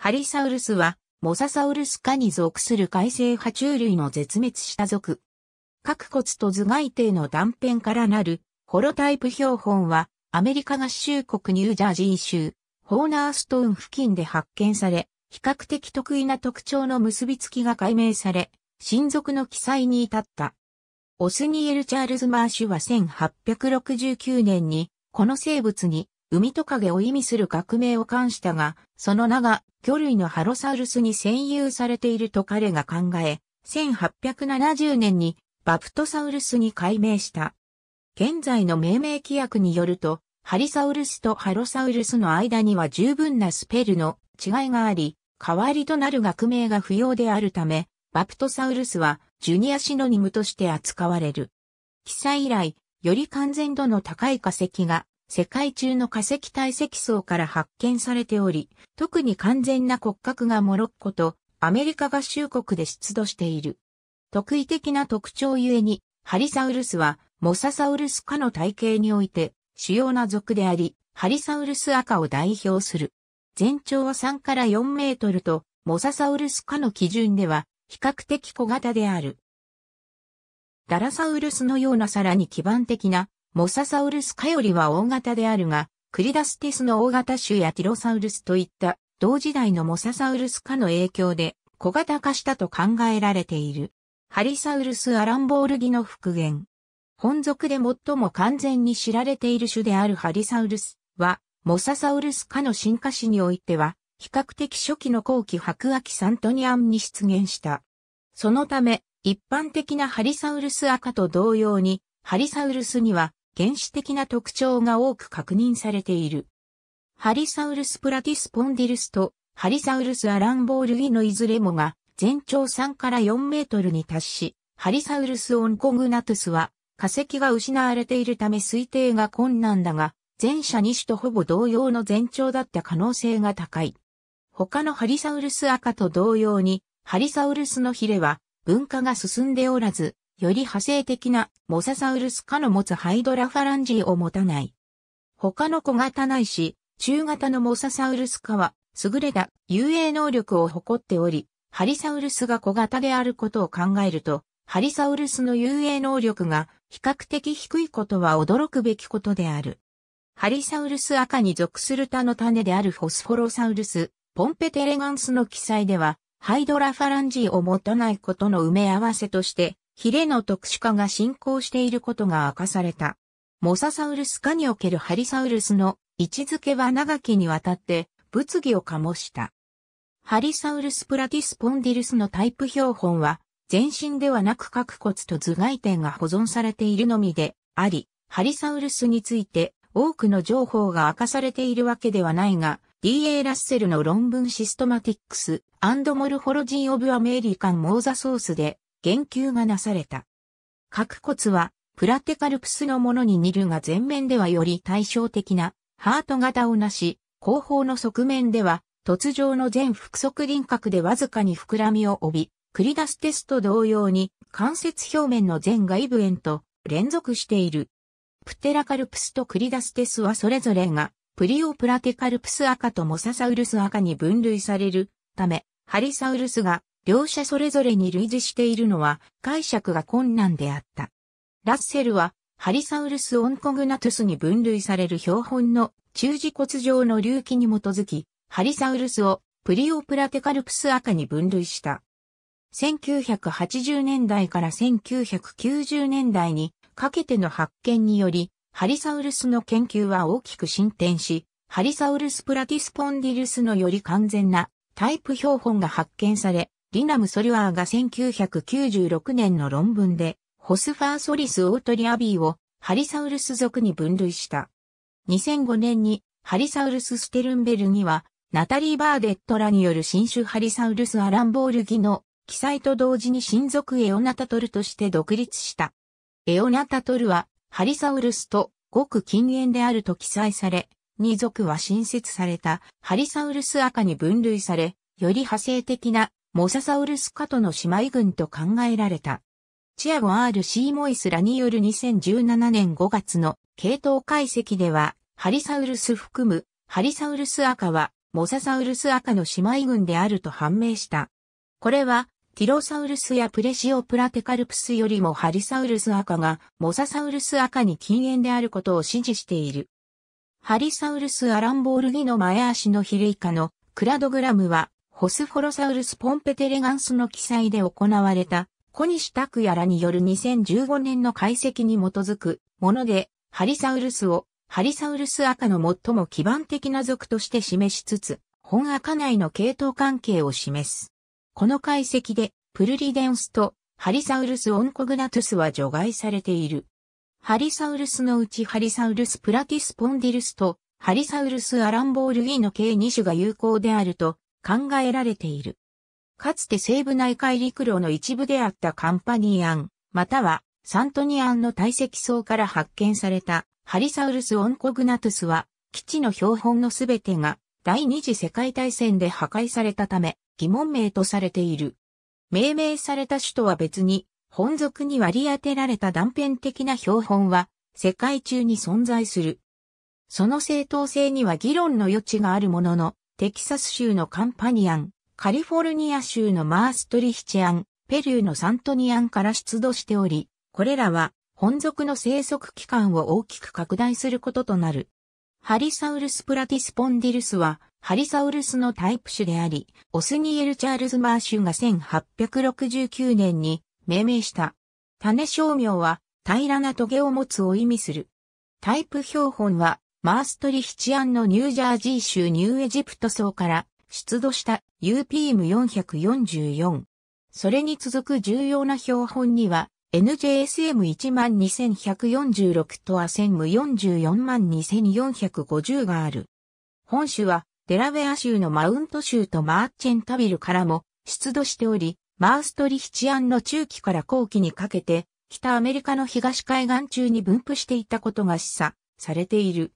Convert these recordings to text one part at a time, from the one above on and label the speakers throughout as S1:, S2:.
S1: ハリサウルスは、モササウルス科に属する海生爬虫類の絶滅した属。各骨と頭蓋底の断片からなる、ホロタイプ標本は、アメリカ合衆国ニュージャージー州、ホーナーストーン付近で発見され、比較的得意な特徴の結びつきが解明され、親族の記載に至った。オスニエル・チャールズ・マーシュは1869年に、この生物に海トカゲを意味する学名を冠したが、その名が魚類のハロサウルスに占有されていると彼が考え、1870年にバプトサウルスに改名した。現在の命名規約によると、ハリサウルスとハロサウルスの間には十分なスペルの違いがあり、代わりとなる学名が不要であるため、バプトサウルスはジュニアシノニムとして扱われる。記載以来、より完全度の高い化石が世界中の化石堆積層から発見されており、特に完全な骨格がモロッコとアメリカ合衆国で出土している。特異的な特徴ゆえに、ハリサウルスはモササウルス科の体系において主要な属であり、ハリサウルス赤を代表する。全長は3から4メートルと、モササウルス科の基準では比較的小型である。ダラサウルスのようなさらに基盤的なモササウルス科よりは大型であるが、クリダスティスの大型種やティロサウルスといった同時代のモササウルス科の影響で小型化したと考えられている。ハリサウルスアランボールギの復元。本属で最も完全に知られている種であるハリサウルスは、モササウルス科の進化史においては、比較的初期の後期白亜紀サントニアンに出現した。そのため、一般的なハリサウルス赤と同様に、ハリサウルスには原始的な特徴が多く確認されている。ハリサウルスプラティスポンディルスとハリサウルスアランボールギのいずれもが全長3から4メートルに達し、ハリサウルスオンコグナトゥスは化石が失われているため推定が困難だが、前者2種とほぼ同様の全長だった可能性が高い。他のハリサウルス赤と同様に、ハリサウルスのヒレは文化が進んでおらず、より派生的なモササウルス科の持つハイドラファランジーを持たない。他の小型ないし、中型のモササウルス科は、優れた遊泳能力を誇っており、ハリサウルスが小型であることを考えると、ハリサウルスの遊泳能力が比較的低いことは驚くべきことである。ハリサウルス赤に属する他の種であるフォスフォロサウルス、ポンペテレガンスの記載では、ハイドラファランジーを持たないことの埋め合わせとして、ヒレの特殊化が進行していることが明かされた。モササウルス科におけるハリサウルスの位置づけは長きにわたって物議を醸した。ハリサウルスプラティスポンディルスのタイプ標本は、全身ではなく角骨と頭蓋点が保存されているのみであり、ハリサウルスについて多くの情報が明かされているわけではないが、D.A. ラッセルの論文シストマティックスモルフォロジー・オブ・アメリカン・モーザ・ソースで言及がなされた。角骨は、プラテカルプスのものに似るが前面ではより対照的なハート型をなし、後方の側面では突上の全複側輪郭でわずかに膨らみを帯び、繰り出すテスト同様に関節表面の全外部円と連続している。プテラカルプスとクリダステスはそれぞれがプリオプラテカルプス赤とモササウルス赤に分類されるため、ハリサウルスが両者それぞれに類似しているのは解釈が困難であった。ラッセルはハリサウルス・オンコグナトゥスに分類される標本の中耳骨上の隆起に基づき、ハリサウルスをプリオプラテカルプス赤に分類した。1980年代から1990年代にかけての発見により、ハリサウルスの研究は大きく進展し、ハリサウルスプラティスポンディルスのより完全なタイプ標本が発見され、リナム・ソリュアーが1996年の論文で、ホスファーソリス・オートリアビーをハリサウルス族に分類した。2005年にハリサウルス・ステルンベルには、ナタリー・バーデットらによる新種ハリサウルス・アランボールギの記載と同時に親族エオナタトルとして独立した。エオナタトルはハリサウルスとごく近縁であると記載され、二族は新設されたハリサウルス赤に分類され、より派生的なモササウルス科との姉妹群と考えられた。チアゴ R・ シーモイスらによる2017年5月の系統解析では、ハリサウルス含むハリサウルス赤はモササウルス赤の姉妹群であると判明した。これはティロサウルスやプレシオプラテカルプスよりもハリサウルス赤がモササウルス赤に近縁であることを支持している。ハリサウルスアランボールギの前足の比例イカのクラドグラムはホスフォロサウルスポンペテレガンスの記載で行われた、小西拓也らによる2015年の解析に基づくもので、ハリサウルスをハリサウルス赤の最も基盤的な属として示しつつ、本赤内の系統関係を示す。この解析で、プルリデンスとハリサウルスオンコグナトゥスは除外されている。ハリサウルスのうちハリサウルスプラティスポンディルスとハリサウルスアランボールギの計2種が有効であると考えられている。かつて西部内海陸路の一部であったカンパニーアン、またはサントニアンの堆積層から発見されたハリサウルス・オンコグナトゥスは、基地の標本のすべてが第二次世界大戦で破壊されたため疑問名とされている。命名された種とは別に、本属に割り当てられた断片的な標本は世界中に存在する。その正当性には議論の余地があるものの、テキサス州のカンパニアン、カリフォルニア州のマーストリヒチアン、ペルーのサントニアンから出土しており、これらは本属の生息期間を大きく拡大することとなる。ハリサウルスプラティスポンディルスは、ハリサウルスのタイプ種であり、オスニエル・チャールズ・マーシュが1869年に命名した。種商名は、平らな棘を持つを意味する。タイプ標本は、マーストリヒチアンのニュージャージー州ニューエジプト層から出土した UPM444。それに続く重要な標本には NJSM12146 とアセ e m 4 4 4 5 0がある。本種はデラウェア州のマウント州とマーチェンタビルからも出土しており、マーストリヒチアンの中期から後期にかけて、北アメリカの東海岸中に分布していたことが示唆されている。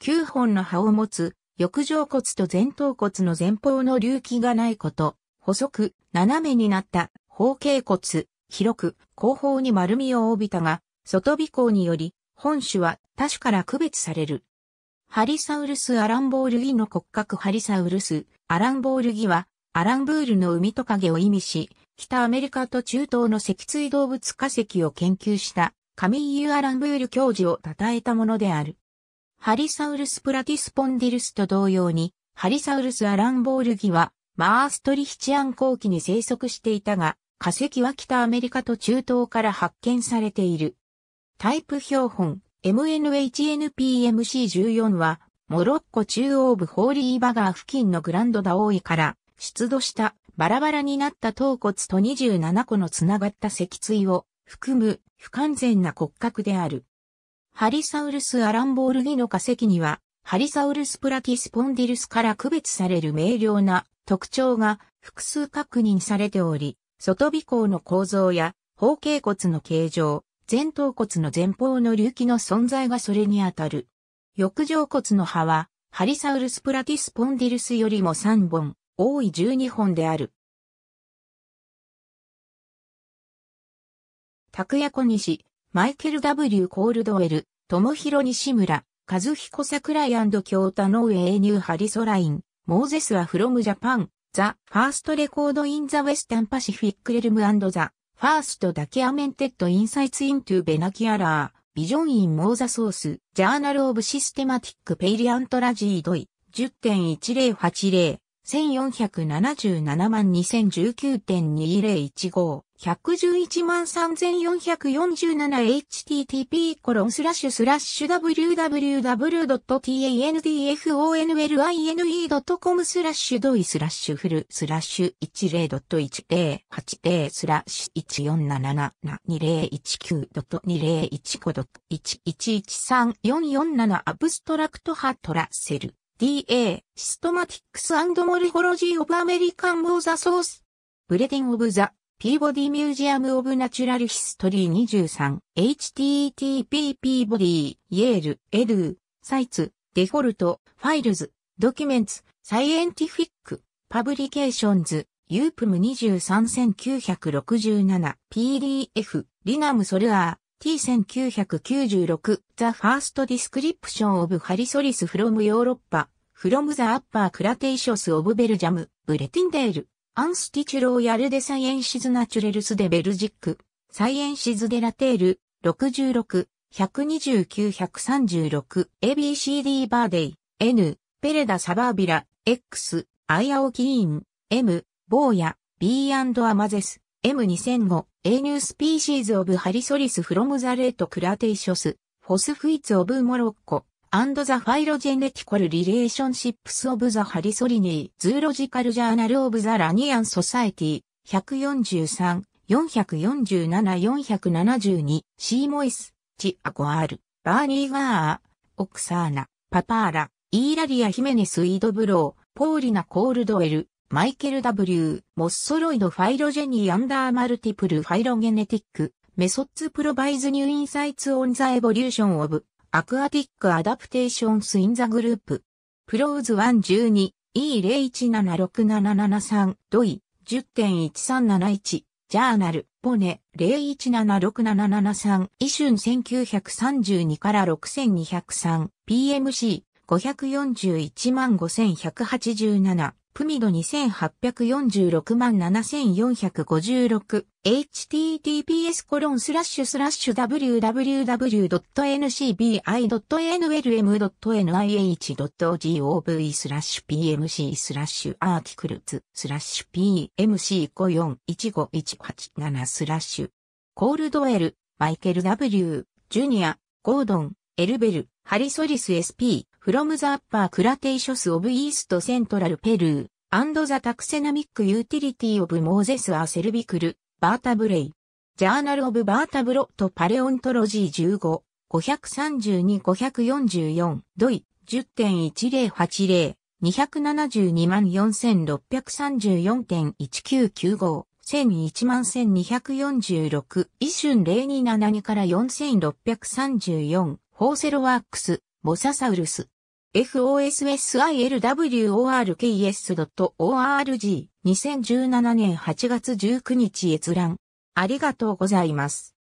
S1: 9本の葉を持つ、翼状骨と前頭骨の前方の隆起がないこと、細く、斜めになった、方形骨、広く、後方に丸みを帯びたが、外尾行により、本種は多種から区別される。ハリサウルス・アランボールギの骨格ハリサウルス・アランボールギは、アランブールの海トカゲを意味し、北アメリカと中東の脊椎動物化石を研究した、カミーユ・アランブール教授を称えたものである。ハリサウルスプラティスポンディルスと同様に、ハリサウルスアランボールギは、マーストリヒチアン後期に生息していたが、化石は北アメリカと中東から発見されている。タイプ標本 MNHNPMC14 は、モロッコ中央部ホーリーバガー付近のグランドダオイから出土したバラバラになった頭骨と27個のつながった脊椎を含む不完全な骨格である。ハリサウルスアランボールギの化石には、ハリサウルスプラティスポンディルスから区別される明瞭な特徴が複数確認されており、外尾行の構造や方形骨の形状、前頭骨の前方の隆起の存在がそれにあたる。翼状骨の葉は、ハリサウルスプラティスポンディルスよりも3本、多い12本である。拓也小西、マイケル W. コールドウェル、友広西村、タ・ノーウェイ・ニュー・ハリソライン、モーゼスア・フロムジャパン、ザ・ファーストレコード・イン・ザ・ウェスタン・パシフィック・レルム・アンド・ザ・ファースト・ダケ・アメンテッド・インサイツ・イントゥ・ベナキアラー、ビジョン・イン・モーザ・ソース、ジャーナル・オブ・システマティック・ペイリアント・ラジードイ、10.1080、1477万2019.2015。13444http://www.tandfone.com l i n スラッシュドイスラッシュフルスラッシュ10.1080スラッシュ1477219.2015.113447アブストラクトハトラセル DA シストマティックスアンドモルフォロジーオブアメリカンモーザソースブレディンオブザピーボディミュージアム・オブ・ナチュラル・ヒストリー 23http ピーボディ、イェール、エドゥ、サイツ、デフォルト、ファイルズ、ドキュメンツ、サイエンティフィック、パブリケーションズ、ユープム23967、PDF、リナム・ソルアー、T1996、ザ・ファースト・ディスクリプション・オブ・ハリソリス・フロム・ヨーロッパ、フロム・ザ・アッパー・クラテイショス・オブ・ベルジャム、ブレティンデール。アンスティチュローヤルデサイエンシズナチュレルスデベルジック、サイエンシズデラテール、66、129-136、ABCD バーデイ、N、ペレダサバービラ、X、アイアオキーン、M、ボーヤ、B& アマゼス、M2005、A ニュースピーシーズオブハリソリスフロムザレートクラテイショス、フォスフイツオブモロッコ、and the Phylogenetical Relationships of the Harrisonii Zoological Journal of the Lanian Society 143 447-472シーモイス、チアゴアール、バーニーガー、オクサーナ、パパーラ、イーラリア・ヒメネス・イドブロー、ポーリナ・コールドエル、マイケル・ W・ モッソロイド・ファイロジェニー・アンダー・マルティプル・ファイロゲネティック、メソッツ・プロバイズ・ニュー・インサイツ・オン・ザ・エボリューション・オブ・アクアティック・アダプテーションス・イン・ザ・グループ。プローズ112、e 0 1 7 6 7 7 3ドイ、10.1371、ジャーナル、ポネ、01767773、イシュン1932から6203、PMC、5415187、プミド2846万 7456https コロンスラッシュスラッシュ www.ncbi.nlm.nih.gov スラッシュ pmc スラッシュアーティクルズスラッシュ p m c 5 4 1 5 1 8 7スラッシュコールドエルマイケル W ジュニアゴードンエルベルハリソリス SP from the upper Cretaceous of East Central Peru, and the taxonomic utility of Moses A. Cervical, Vertebrae. Journal of Vertebrate Paleontology 15, 532-544, ドイ、10.1080。2724634.1995、10011246、一瞬0272から4634、ホーセロワークス、モササウルス。fosilworks.org2017 s 年8月19日閲覧。ありがとうございます。